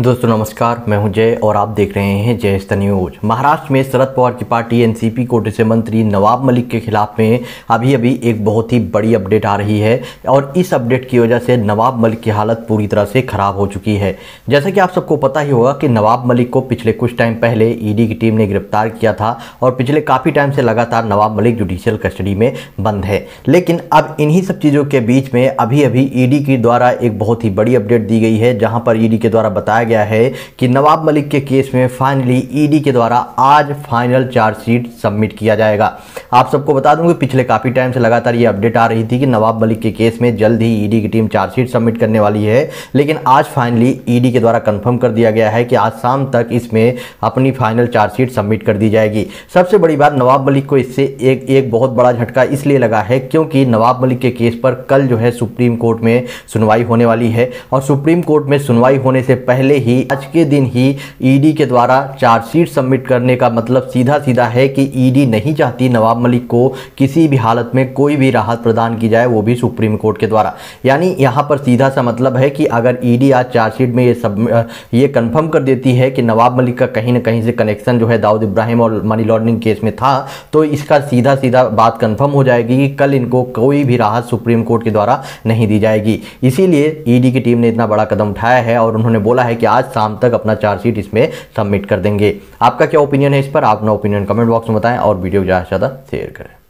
दोस्तों नमस्कार मैं हूं जय और आप देख रहे हैं जय स्त न्यूज महाराष्ट्र में शरद पवार की पार्टी एनसीपी कोटे से मंत्री नवाब मलिक के खिलाफ में अभी अभी एक बहुत ही बड़ी अपडेट आ रही है और इस अपडेट की वजह से नवाब मलिक की हालत पूरी तरह से खराब हो चुकी है जैसा कि आप सबको पता ही होगा कि नवाब मलिक को पिछले कुछ टाइम पहले ईडी e की टीम ने गिरफ्तार किया था और पिछले काफ़ी टाइम से लगातार नवाब मलिक जुडिशियल कस्टडी में बंद है लेकिन अब इन्हीं सब चीज़ों के बीच में अभी अभी ईडी e के द्वारा एक बहुत ही बड़ी अपडेट दी गई है जहाँ पर ईडी e के द्वारा बताया बताया गया है कि नवाब मलिक के केस में फाइनली ईडी e के द्वारा आज फाइनल चार्जशीट सबमिट किया जाएगा आप सबको बता दूं कि पिछले काफ़ी टाइम से लगातार ये अपडेट आ रही थी कि नवाब मलिक के केस में जल्द ही ईडी e की टीम चार्जशीट सबमिट करने वाली है लेकिन आज फाइनली ईडी e के द्वारा कंफर्म कर दिया गया है कि आज शाम तक इसमें अपनी फाइनल चार्जशीट सबमिट कर दी जाएगी सबसे बड़ी बात नवाब मलिक को इससे एक एक बहुत बड़ा झटका इसलिए लगा है क्योंकि नवाब मलिक के केस पर कल जो है सुप्रीम कोर्ट में सुनवाई होने वाली है और सुप्रीम कोर्ट में सुनवाई होने से पहले पहले ही आज के दिन ही ईडी e के द्वारा चार्जशीट सबमिट करने का मतलब सीधा सीधा है कि ईडी e नहीं चाहती नवाब मलिक को किसी भी हालत में कोई भी राहत प्रदान की जाए वो भी सुप्रीम कोर्ट के द्वारा यानी यहाँ पर सीधा सा मतलब है कि अगर ईडी e आज चार्जशीट में ये सब ये कन्फर्म कर देती है कि नवाब मलिक का कहीं ना कहीं से कनेक्शन जो है दाऊद इब्राहिम और मनी लॉन्ड्रिंग केस में था तो इसका सीधा सीधा बात कन्फर्म हो जाएगी कि कल इनको कोई भी राहत सुप्रीम कोर्ट के द्वारा नहीं दी जाएगी इसीलिए ईडी की टीम ने इतना बड़ा कदम उठाया है और उन्होंने बोला है कि कि आज शाम तक अपना चार्जशीट इसमें सबमिट कर देंगे आपका क्या ओपिनियन है इस पर आप अपना ओपिनियन कमेंट बॉक्स में बताएं और वीडियो ज़्यादा से ज़्यादा शेयर करें